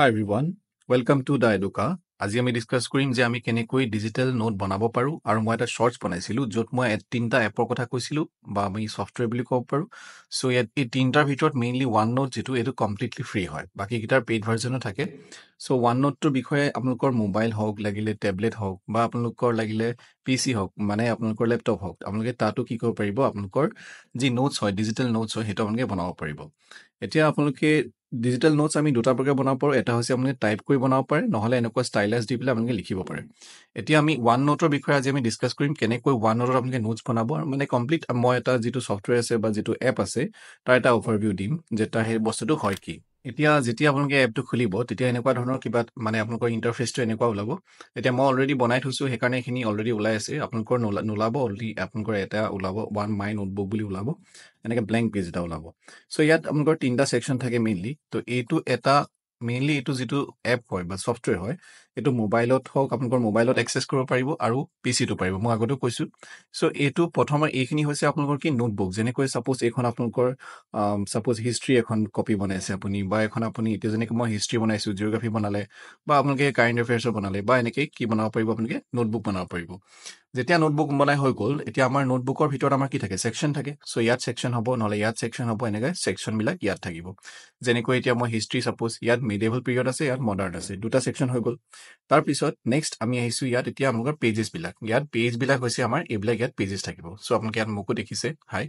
high Rivaan welcome to the এডুকা আজি আমি ডিছকাছ কৰিম যে আমি কেনেকৈ ডিজিটেল নোট বনাব পাৰোঁ আৰু মই এটা শ্বৰ্টছ বনাইছিলোঁ য'ত মই তিনিটা এপৰ কথা কৈছিলোঁ বা আমি ছফ্টৱেৰ বুলি ক'ব পাৰোঁ চ' ইয়াত এই তিনিটাৰ ভিতৰত মেইনলি ওৱান নোট যিটো এইটো কমপ্লিটলি ফ্ৰী হয় বাকীকেইটাৰ পেইড ভাৰ্জনো থাকে চ' ওৱান নোটটোৰ বিষয়ে আপোনালোকৰ মোবাইল হওক লাগিলে টেবলেট হওক বা আপোনালোকৰ লাগিলে পি চি হওক মানে আপোনালোকৰ লেপটপ হওক আপোনালোকে তাতো কি কৰিব পাৰিব আপোনালোকৰ যি নোটছ হয় ডিজিটেল নোটছ হয় সেইটো আপোনালোকে বনাব পাৰিব এতিয়া আপোনালোকে ডিজিটেল নোটছ আমি দুটা প্ৰকাৰে বনাব পাৰোঁ এটা হৈছে আপুনি টাইপ কৰি বনাব পাৰে নহ'লে এনেকুৱা ষ্টাইলাইজ দি পেলাই আপোনালোকে লিখিব পাৰে এতিয়া আমি ওৱান নোটৰ বিষয়ে আজি আমি ডিছকাছ কৰিম কেনেকৈ ওৱান নোটত আপোনালোকে নোটছ বনাব আৰু মানে কমপ্লিট মই এটা যিটো ছফ্টৱেৰ আছে বা যিটো এপ আছে তাৰ এটা অভাৰভিউ দিম যে তাৰ সেই বস্তুটো হয় কি এতিয়া যেতিয়া আপোনালোকে এপটো খুলিব তেতিয়া এনেকুৱা ধৰণৰ কিবা মানে আপোনালোকৰ ইণ্টাৰফেচটো এনেকুৱা ওলাব এতিয়া মই অলৰেডি বনাই থৈছোঁ সেইকাৰণে এইখিনি অলৰেডি ওলাই আছে আপোনালোকৰ নোলা নোলাব অলৰেডি আপোনালোকৰ এটা ওলাব ওৱান মাই নোটবুক বুলি ওলাব এনেকৈ ব্লেংক পেজ এটা ওলাব চ' ইয়াত আপোনালোকৰ তিনিটা ছেকশ্যন থাকে মেইনলি ত' এইটো এটা মেইনলি এইটো যিটো এপ হয় বা ছফ্টৱেৰ হয় এইটো মোবাইলত হওক আপোনালোকৰ মোবাইলত এক্সেছ কৰিব পাৰিব আৰু পিচিটো পাৰিব মই আগতেও কৈছোঁ চ' এইটো প্ৰথমে এইখিনি হৈছে আপোনালোকৰ কি নোটবুক যেনেকৈ চাপ'জ এইখন আপোনালোকৰ ছাপ'জ হিষ্ট্ৰী এখন কপি বনাইছে আপুনি বা এখন আপুনি এতিয়া যেনেকৈ মই হিষ্ট্ৰী বনাইছোঁ জিঅ'গ্ৰাফী বনালে বা আপোনালোকে কাৰেণ্ট এফেয়াৰ্ছৰ বনালে বা এনেকৈ কি বনাব পাৰিব আপোনালোকে নোটবুক বনাব পাৰিব যেতিয়া নোটবুক বনাই হৈ গ'ল এতিয়া আমাৰ নোটবুকৰ ভিতৰত আমাৰ কি থাকে ছেকশ্যন থাকে চ' ইয়াত ছেকশ্যন হ'ব নহ'লে ইয়াত ছেকশ্যন হ'ব এনেকৈ ছেকশ্যনবিলাক ইয়াত থাকিব যেনেকৈ এতিয়া মই হিষ্ট্ৰী চাপ'জ ইয়াত মিডিয়েভেল পিৰিয়ড আছে ইয়াত মডাৰ্ণ আছে দুটা ছেকশ্যন হৈ গ'ল তাৰপিছত নেক্সট আমি আহিছো ইয়াত এতিয়া আপোনালোকৰ পেজেছবিলাক ইয়াত পেজবিলাক হৈছে আমাৰ এইবিলাক ইয়াত পেজেছ থাকিব চ' আপোনালোকে ইয়াত মোকো দেখিছে হাই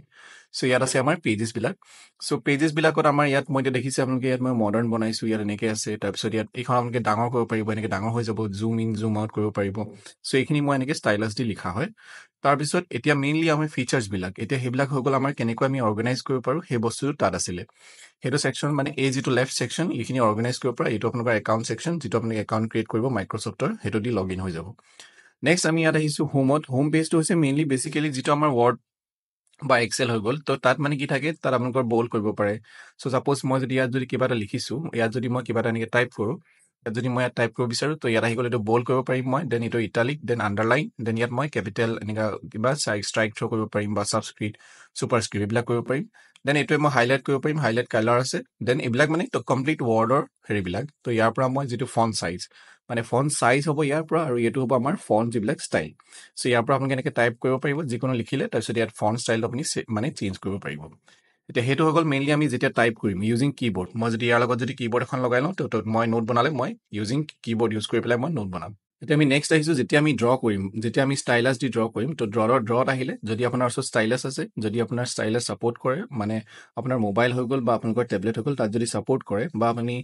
চ' ইয়াত আছে আমাৰ পেজেছবিলাক চ' পেজেছবিলাকত আমাৰ ইয়াত মই এতিয়া দেখিছোঁ আপোনালোকে ইয়াত মই মডাৰ্ণ বনাইছোঁ ইয়াত এনেকৈ আছে তাৰপিছত ইয়াত এইখন আপোনালোকে ডাঙৰ কৰিব পাৰিব এনেকৈ ডাঙৰ হৈ যাব জুম ইন জুম আউট কৰিব পাৰিব চ' এইখিনি মই এনেকৈ ষ্টাইলাছ দি লিখা হয় তাৰপিছত এতিয়া মেইনলি আমি ফিচাৰ্ছবিলাক এতিয়া সেইবিলাক হৈ গ'ল আমাৰ কেনেকৈ আমি অৰ্গেনাইজ কৰিব পাৰোঁ সেই বস্তুটো তাত আছিলে সেইটো ছেকশ্যন মানে এই যিটো লেফ্ট ছেকশ্যন এইখিনি অৰ্গেনাইজ কৰিব পৰা এইটো আপোনালোকৰ একাউণ্ট ছেকশ্যন যিটো আপুনি একাউণ্ট ক্ৰিয়েট কৰিব মাইক্ৰ'ছফ্টৰ সেইটো দি লগ ইন হৈ যাব নেক্সট আমি ইয়াত আহিছোঁ হোমত হোম পেজটো হৈছে মেইনলি বেচিকেলি যিটো আমাৰ ৱৰ্ড বা এক্সেল হৈ গ'ল তো তাত মানে কি থাকে তাত আপোনালোকৰ ব'ল কৰিব পাৰে চ' ছাপ'জ মই যদি ইয়াত যদি কিবা এটা লিখিছোঁ ইয়াত যদি মই কিবা এটা এনেকৈ টাইপ কৰোঁ যদি মই ইয়াত টাইপ কৰিব বিচাৰোঁ তো ইয়াত আহি গ'লে এইটো বল্ড কৰিব পাৰিম মই দেন এইটো ইটালিক দেন আণ্ডাৰলাইন দেন ইয়াত মই কেপিটেল এনেকুৱা কিবা ষ্ট্ৰাইক থ্ৰ' কৰিব পাৰিম বা ছাবস্ক্ৰিপ্ট ছুপাৰ স্ক্ৰিপ্ট এইবিলাক কৰিব পাৰিম দেন এইটোৱে মই হাইলাইট কৰিব পাৰিম হাইলাইট কালাৰ আছে দেন এইবিলাক মানে তো কমপ্লিট ৱৰ্ডৰ হেৰিবিলাক তো ইয়াৰ পৰা মই যিটো ফন চাইজ মানে ফন চাইজ হ'ব ইয়াৰ পৰা আৰু এইটো হ'ব আমাৰ ফন যিবিলাক ষ্টাইল চ' ইয়াৰ পৰা আপোনালোকে এনেকৈ টাইপ কৰিব পাৰিব যিকোনো লিখিলে তাৰপিছত ইয়াত ফন ষ্টাইলটো আপুনি মানে চেঞ্জ কৰিব পাৰিব এতিয়া সেইটো হৈ গ'ল মেইনলি আমি যেতিয়া টাইপ কৰিম ইউজিং কীবৰ্ড মই যদি ইয়াৰ লগত যদি কীবৰ্ড এখন লগাই লওঁ তো মই নোট বনালে মই ইউজিং কীবৰ্ড ইউজ কৰি পেলাই মই নোট বনাম এতিয়া আমি নেক্সট আহিছোঁ যেতিয়া আমি ড্ৰ কৰিম যেতিয়া আমি ষ্টাইলাছ দি ড্ৰ কৰিম তো ড্ৰ ড্ৰত আহিলে যদি আপোনাৰ ওচৰত ষ্টাইলাছ আছে যদি আপোনাৰ ষ্টাইলাছ ছাপৰ্ট কৰে মানে আপোনাৰ মোবাইল হৈ গ'ল বা আপোনালোকৰ টেবলেট হৈ গ'ল তাত যদি ছাপৰ্ট কৰে বা আপুনি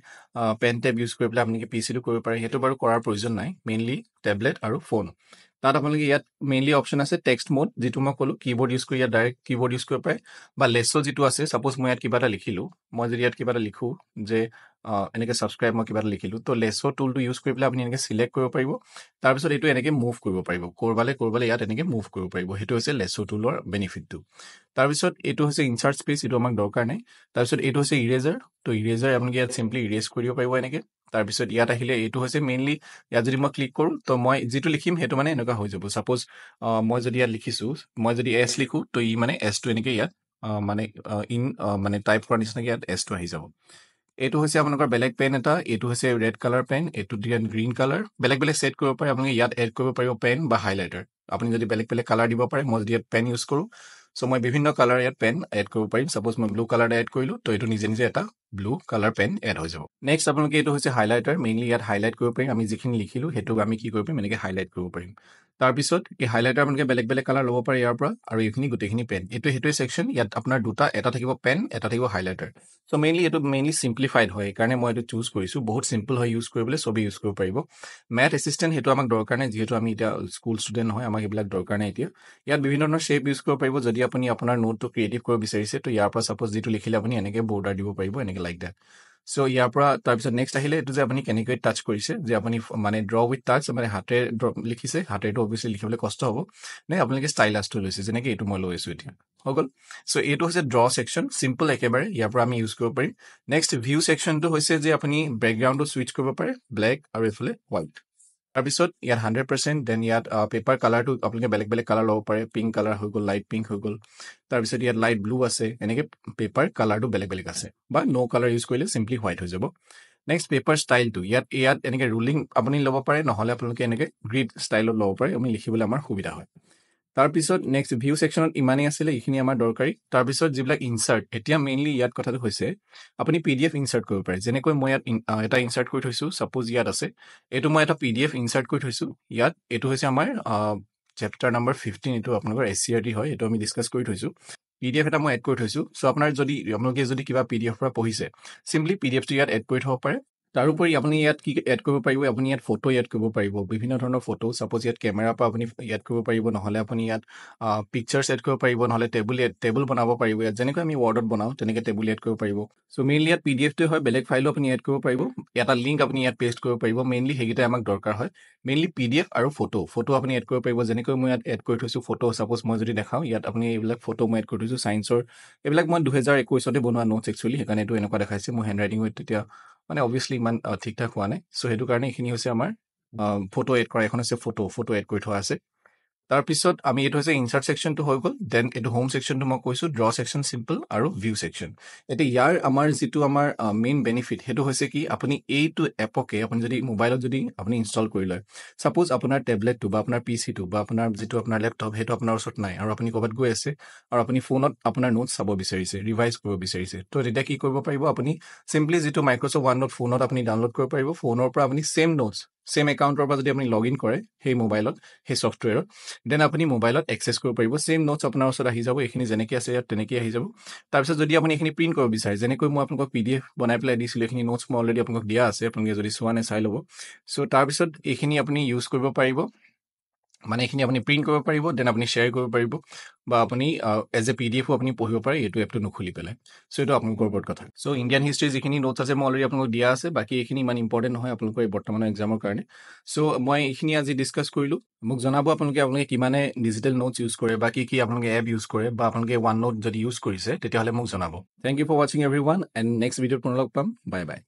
পেন টেপ ইউজ কৰি পেলাই আপোনালোকে পি চিটো কৰিব পাৰে সেইটো বাৰু কৰাৰ প্ৰয়োজন নাই মেইনলি টেবলেট আৰু ফোন তাত আপোনালোকে ইয়াত মেইনলি অপশ্যন আছে টেক্সট মোড যিটো মই ক'লো কীবৰ্ড ইউজ কৰি ইয়াত ডাইৰেক্ট কীবৰ্ড ইউজ কৰিব পাৰে বা লেছৰ যিটো আছে ছাপ'জ মই ইয়াত কিবা এটা লিখিলোঁ মই যদি ইয়াত কিবা এটা লিখোঁ যে এনেকৈ ছাবস্ক্ৰাইব মই কিবা এটা লিখিলোঁ তো লেছৰ টুলটো ইউজ কৰি পেলাই আপুনি এনেকৈ চিলেক্ট কৰিব পাৰিব তাৰপিছত এইটো এনেকৈ মুভ কৰিব পাৰিব ক'ৰবালৈ ক'ৰবালৈ ইয়াত এনেকৈ মুভ কৰিব পাৰিব সেইটো হৈছে লেছৰ টুলৰ বেনিফিটটো তাৰপিছত এইটো হৈছে ইনচাৰ্ট স্পেচ এইটো আমাক দৰকাৰ নাই তাৰপিছত এইটো হৈছে ইৰেজাৰ তো ইৰেজাৰ আপোনালোকে ইয়াত চিম্পলি ইৰেজ কৰিব পাৰিব এনেকৈ তাৰপিছত ইয়াত আহিলে এইটো হৈছে মেইনলি ইয়াত যদি মই ক্লিক কৰোঁ তো মই যিটো লিখিম সেইটো মানে এনেকুৱা হৈ যাব চাপ'জ মই যদি ইয়াত লিখিছোঁ মই যদি এছ লিখোঁ তো ই মানে এছটো এনেকৈ ইয়াত মানে ইন মানে টাইপ কৰাৰ নিচিনাকৈ ইয়াত এছটো আহি যাব এইটো হৈছে আপোনালোকৰ বেলেগ পেন এটা এইটো হৈছে ৰেড কালাৰ পেন এইটো দিয়া গ্ৰীণ কালাৰ বেলেগ বেলেগ ছেট কৰিব পাৰে আপোনালোকে ইয়াত এড কৰিব পাৰিব পেন বা হাইলাইটাৰ আপুনি যদি বেলেগ বেলেগ কালাৰ দিব পাৰে মই যদি ইয়াত পেন ইউজ কৰোঁ চ' মই বিভিন্ন কালাৰ ইয়াত পেন এড কৰিব পাৰিম ছাপ'জ মই ব্লু কালাৰ এড কৰিলোঁ তো এইটো নিজে নিজে এটা ব্লু কালাৰ পেন এড হৈ যাব নেক্সট আপোনালোকে এইটো হৈছে হাইলাইটাৰ মেইনলি ইয়াত হাইলাইট কৰিব পাৰিম আমি যিখিনি লিখিলোঁ সেইটোক আমি কি কৰিব পাৰিম এনেকৈ হাইলাইট কৰিব পাৰিম তাৰপিছত এই হাইলাইটাৰ আপোনালোকে বেলেগ বেলেগ কালাৰ ল'ব পাৰে ইয়াৰ পৰা আৰু এইখিনি গোটেইখিনি পেন এইটো সেইটোৱে ছেকশ্যন ইয়াত আপোনাৰ দুটা এটা থাকিব পেন এটা থাকিব হাইলাইটাৰ চ' মেইনলি এইটো মেইনলি চিম্প্লিফাইড হয় সেইকাৰণে মই এইটো চুজ কৰিছোঁ বহুত ছিম্পল হয় ইউজ কৰিবলৈ চবেই ইউজ কৰিব পাৰিব মেথ এছিষ্টেণ্ট সেইটো আমাক দৰকাৰ নাই যিহেতু আমি এতিয়া স্কুল ষ্টুডেণ্ট হয় আমাক এইবিলাক দৰকাৰ নাই এতিয়া ইয়াত বিভিন্ন ধৰণৰ শ্বেপ ইউজ কৰিব পাৰিব যদি আপুনি আপোনাৰ নোটটো ক্ৰিয়েটিভ কৰিব বিচাৰিছে তো ইয়াৰ পৰা ছাপ'জ যিটো লিখিলে আপুনি এনেকৈ বৰ্ডাৰ দিব পাৰিব এনেকৈ থাকে লাইক দেট চ' ইয়াৰ পৰা তাৰপিছত নেক্সট আহিলে এইটো যে আপুনি কেনেকৈ টাচ কৰিছে যে আপুনি মানে ড্ৰ উইথ টাচ মানে হাতেৰে ড্ৰ লিখিছে হাতেৰেতো অভিয়াছলি লিখিবলৈ কষ্ট হ'ব নে আপোনালোকে ষ্টাইলাছটো লৈছে যেনেকৈ এইটো মই লৈছোঁ এতিয়া হৈ গ'ল চ' এইটো হৈছে ড্ৰ ছেকশ্যন চিম্পল একেবাৰে ইয়াৰ পৰা আমি ইউজ কৰিব পাৰিম নেক্সট ভিউ ছেকশ্যনটো হৈছে যে আপুনি বেকগ্ৰাউণ্ডটো ছুইচ কৰিব পাৰে ব্লেক আৰু এইফালে হোৱাইট তাৰপিছত ইয়াত হাণ্ড্ৰেড পাৰ্চেণ্ট দেন ইয়াত পেপাৰ কালাৰটো আপোনালোকে বেলেগ বেলেগ কালাৰ ল'ব পাৰে পিংক কালাৰ হৈ গ'ল লাইট পিংক হৈ গ'ল তাৰপিছত ইয়াত লাইট ব্লু আছে এনেকৈ পেপাৰ কালাৰটো বেলেগ বেলেগ আছে বা ন' কালাৰ ইউজ কৰিলে চিম্পলি হোৱাইট হৈ যাব নেক্সট পেপাৰ ষ্টাইলটো ইয়াত ইয়াত এনেকৈ ৰুলিং আপুনি ল'ব পাৰে নহ'লে আপোনালোকে এনেকৈ গ্ৰীড ষ্টাইলত ল'ব পাৰে আমি লিখিবলৈ আমাৰ সুবিধা হয় তাৰপিছত নেক্সট ভিউ ছেকশ্যনত ইমানেই আছিলে এইখিনি আমাৰ দৰকাৰী তাৰপিছত যিবিলাক ইনচাৰ্ট এতিয়া মেইনলি ইয়াত কথাটো হৈছে আপুনি পি ডি এফ ইনচাৰ্ট কৰিব পাৰে যেনেকৈ মই ইয়াত এটা ইনচাৰ্ট কৰি থৈছোঁ ছাপ'জ ইয়াত আছে এইটো মই এটা পি ডি এফ ইনচাৰ্ট কৰি থৈছোঁ ইয়াত এইটো হৈছে আমাৰ চেপ্টাৰ নাম্বাৰ ফিফটিন এইটো আপোনালোকৰ এছ চি আৰ টি হয় এইটো আমি ডিছকাছ কৰি থৈছোঁ পি ডি এফ এটা মই এড কৰি থৈছোঁ চ' আপোনাৰ যদি আপোনালোকে যদি কিবা পি ডি এফ পৰা পঢ়িছে চিম্পলি পি ডি এফটো ইয়াত এড কৰি থ'ব পাৰে তাৰোপৰি আপুনি ইয়াত কি এড কৰিব পাৰিব আপুনি ইয়াত ফটো এড কৰিব পাৰিব বিভিন্ন ধৰণৰ ফটো চাপ'জ ইয়াত কেমেৰাৰ পৰা আপুনি এড কৰিব পাৰিব নহ'লে আপুনি ইয়াত পিকচাৰ্ছ এড কৰিব পাৰিব নহ'লে টেবুল এড টেবুল বনাব পাৰিব ইয়াত যেনেকৈ আমি ৱৰ্ডত বনাওঁ তেনেকৈ টেবুল এড কৰিব পাৰিব চ' মেইনলি ইয়াত পি ডি এফটোৱে হয় বেলেগ ফাইলো আপুনি এড কৰিব পাৰিব এটা লিংক আপুনি ইয়াত পেষ্ট কৰিব পাৰিব মেইনলি সেইকেইটাই আমাক দৰকাৰ হয় মেইনলি পি ডি এফ আৰু ফটো ফটো আপুনি এড কৰিব পাৰিব যেনেকৈ মই ইয়াত এড কৰি থৈছোঁ ফটো চাপ'জ মই যদি দেখাওঁ ইয়াত আপুনি এইবিলাক ফটো মই এড কৰি থৈছোঁ ছায়েন্সৰ এইবিলাক মই দুহেজাৰ একৈছতে বনোৱা নোটছ একচুৱেলি সেইকাৰণে এইটো এনেকুৱা দেখাইছে মোৰ হেণ্ড ৰাইটিং তেতিয়া মানে অভিয়াছলি ইমান ঠিক ঠাক হোৱা নাই চ' সেইটো কাৰণে এইখিনি হৈছে আমাৰ ফটো এড কৰা এখন হৈছে ফটো ফটো এড কৰি থোৱা আছে তাৰপিছত আমি এইটো হৈছে ইনচাৰ্ট ছেকশ্যনটো হৈ গ'ল দেন এইটো হোম ছেকশ্যনটো মই কৈছোঁ ড্ৰ ছেকশ্যন চিম্পল আৰু ভিউ ছেকশ্যন এতিয়া ইয়াৰ আমাৰ যিটো আমাৰ মেইন বেনিফিট সেইটো হৈছে কি আপুনি এইটো এপকে আপুনি যদি মোবাইলত যদি আপুনি ইনষ্টল কৰি লয় ছাপ'জ আপোনাৰ টেবলেটটো বা আপোনাৰ পি চিটো বা আপোনাৰ যিটো আপোনাৰ লেপটপ সেইটো আপোনাৰ ওচৰত নাই আৰু আপুনি ক'ৰবাত গৈ আছে আৰু আপুনি ফোনত আপোনাৰ নোটছ চাব বিচাৰিছে ৰিভাইজ কৰিব বিচাৰিছে ত' তেতিয়া কি কৰিব পাৰিব আপুনি চিম্পলি যিটো মাইক্ৰ'ছফ্ট নোট ফোনত আপুনি ডাউনলোড কৰিব পাৰিব ফোনৰ পৰা আপুনি ছেম নোটছ ছেম একাউণ্টৰ পৰা যদি আপুনি লগ ইন কৰে সেই মোবাইলত সেই ছফ্টৱেৰত দেন আপুনি মোবাইলত এক্সেছ কৰিব পাৰিব ছেম নোটছ আপোনাৰ ওচৰত আহি যাব এইখিনি যেনেকৈ আছে ইয়াত তেনেকৈ আহি যাব তাৰপিছত যদি আপুনি এইখিনি প্ৰিণ্ট কৰিব বিচাৰে যেনেকৈ মই আপোনালোকক পি ডি এফ বনাই পেলাই দিছিলোঁ এইখিনি নোটছ মই অলৰেডি আপোনালোকক দিয়া আছে আপোনালোকে যদি চোৱা নাই চাই ল'ব চ' তাৰপিছত এইখিনি আপুনি ইউজ কৰিব পাৰিব মানে এইখিনি আপুনি প্ৰিণ্ট কৰিব পাৰিব দেন আপুনি শ্বেয়াৰ কৰিব পাৰিব বা আপুনি এজ এ পি ডি এফো আপুনি পঢ়িব পাৰে এইটো এপটো নুখুলি পেলাই চ' এইটো আপোনালোকৰ ওপৰত কথা চ' ইণ্ডিয়ান হিষ্ট্ৰী যিখিনি নোটছ আছে মই অলৰেডি আপোনালোকক দিয়া আছে বাকী এইখিনি ইমান ইম্পৰ্টেণ্ট নহয় আপোনালোকৰ এই বৰ্তমানৰ এক্সামৰ কাৰণে চ' মই এইখিনি আজি ডিছকাছ কৰিলোঁ মোক জনাব আপোনালোকে আপোনালোকে কিমানে ডিজিটেল নোটছ ইউজ কৰে বা কি কি আপোনালোকে এপ ইউজ কৰে বা আপোনালোকে ওৱান নোট যদি ইউজ কৰিছে তেতিয়াহ'লে মোক জনাব থেংক ইউ ফৰ ৱাচিং এভৰি ওৱান এণ্ড নেক্সট ভিডিঅ'ত পুনৰ লগ পাম বাই বাই